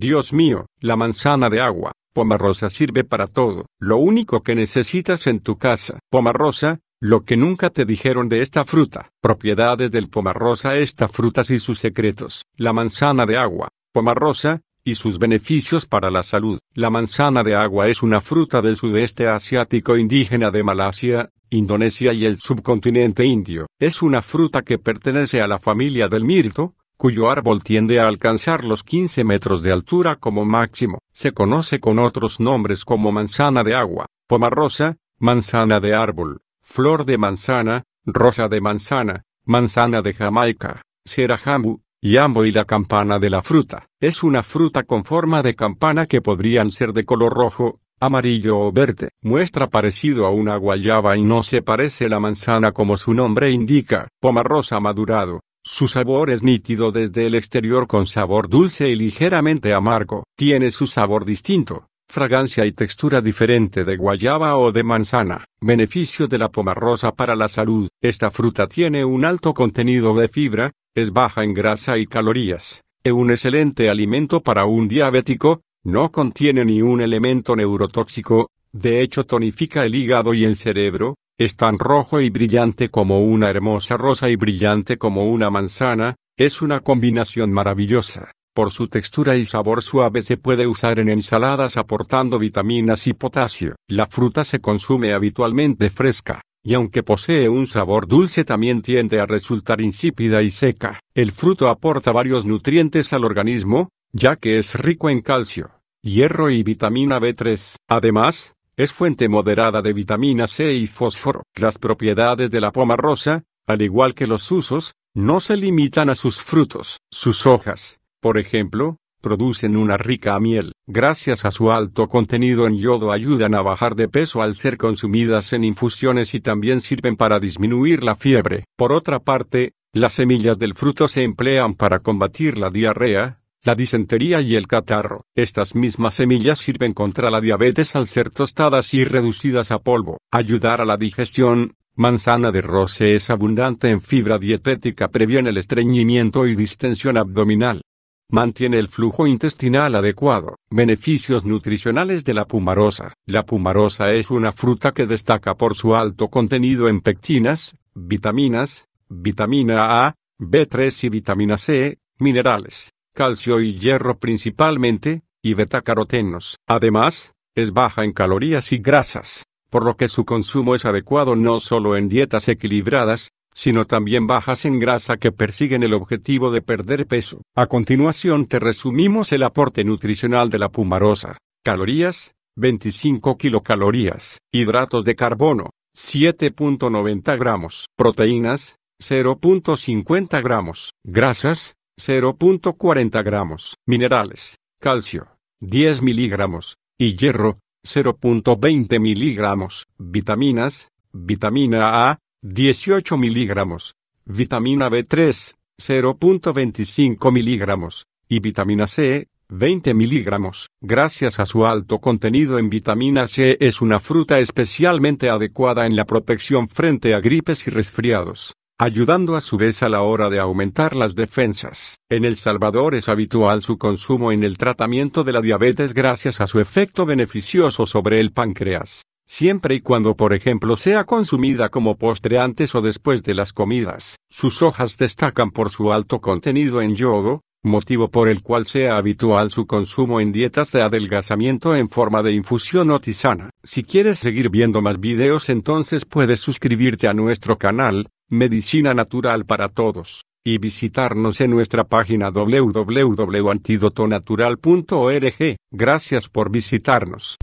Dios mío, la manzana de agua, pomarrosa sirve para todo, lo único que necesitas en tu casa, pomarrosa, lo que nunca te dijeron de esta fruta, propiedades del pomarrosa, esta frutas y sus secretos, la manzana de agua, pomarrosa, y sus beneficios para la salud. La manzana de agua es una fruta del sudeste asiático indígena de Malasia, Indonesia y el subcontinente indio. Es una fruta que pertenece a la familia del mirto, cuyo árbol tiende a alcanzar los 15 metros de altura como máximo. Se conoce con otros nombres como manzana de agua, pomarrosa, manzana de árbol, flor de manzana, rosa de manzana, manzana de Jamaica, cerajambu yambo y la campana de la fruta. Es una fruta con forma de campana que podrían ser de color rojo, amarillo o verde. Muestra parecido a una guayaba y no se parece la manzana como su nombre indica, Pomarrosa madurado. Su sabor es nítido desde el exterior con sabor dulce y ligeramente amargo. Tiene su sabor distinto, fragancia y textura diferente de guayaba o de manzana. Beneficio de la pomarrosa para la salud. Esta fruta tiene un alto contenido de fibra, es baja en grasa y calorías. Es un excelente alimento para un diabético, no contiene ni un elemento neurotóxico, de hecho tonifica el hígado y el cerebro, es tan rojo y brillante como una hermosa rosa y brillante como una manzana, es una combinación maravillosa. Por su textura y sabor suave se puede usar en ensaladas aportando vitaminas y potasio. La fruta se consume habitualmente fresca, y aunque posee un sabor dulce también tiende a resultar insípida y seca. El fruto aporta varios nutrientes al organismo, ya que es rico en calcio, hierro y vitamina B3. Además, es fuente moderada de vitamina C y fósforo. Las propiedades de la poma rosa, al igual que los usos, no se limitan a sus frutos. Sus hojas, por ejemplo, producen una rica miel. Gracias a su alto contenido en yodo ayudan a bajar de peso al ser consumidas en infusiones y también sirven para disminuir la fiebre. Por otra parte, las semillas del fruto se emplean para combatir la diarrea, la disentería y el catarro. Estas mismas semillas sirven contra la diabetes al ser tostadas y reducidas a polvo, ayudar a la digestión. Manzana de roce es abundante en fibra dietética, previene el estreñimiento y distensión abdominal. Mantiene el flujo intestinal adecuado. Beneficios nutricionales de la pumarosa. La pumarosa es una fruta que destaca por su alto contenido en pectinas, vitaminas, vitamina A, B3 y vitamina C, minerales calcio y hierro principalmente, y betacarotenos. Además, es baja en calorías y grasas, por lo que su consumo es adecuado no solo en dietas equilibradas, sino también bajas en grasa que persiguen el objetivo de perder peso. A continuación te resumimos el aporte nutricional de la pumarosa. Calorías, 25 kilocalorías. Hidratos de carbono, 7.90 gramos. Proteínas, 0.50 gramos. Grasas, 0.40 gramos, minerales, calcio, 10 miligramos, y hierro, 0.20 miligramos, vitaminas, vitamina A, 18 miligramos, vitamina B3, 0.25 miligramos, y vitamina C, 20 miligramos. Gracias a su alto contenido en vitamina C es una fruta especialmente adecuada en la protección frente a gripes y resfriados ayudando a su vez a la hora de aumentar las defensas. En El Salvador es habitual su consumo en el tratamiento de la diabetes gracias a su efecto beneficioso sobre el páncreas, siempre y cuando por ejemplo sea consumida como postre antes o después de las comidas. Sus hojas destacan por su alto contenido en yodo, motivo por el cual sea habitual su consumo en dietas de adelgazamiento en forma de infusión o tisana. Si quieres seguir viendo más videos entonces puedes suscribirte a nuestro canal, Medicina Natural para Todos, y visitarnos en nuestra página www.antidotonatural.org. Gracias por visitarnos.